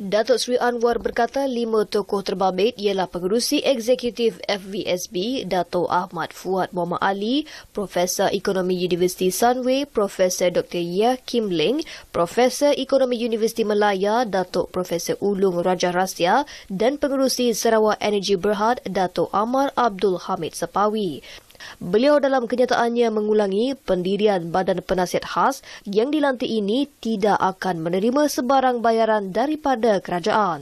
Datuk Sri Anwar berkata lima tokoh terbabit ialah pengerusi eksekutif FVSB Datuk Ahmad Fuad Muhammad Ali, Profesor Ekonomi Universiti Sunway, Profesor Dr. Ya Kim Ling, Profesor Ekonomi Universiti Melaya Datuk Profesor Ulung Rajah Rastia dan pengerusi Sarawak Energy Berhad Datuk Amar Abdul Hamid Sepawi. Beliau dalam kenyataannya mengulangi pendirian badan penasihat khas yang dilantik ini tidak akan menerima sebarang bayaran daripada kerajaan.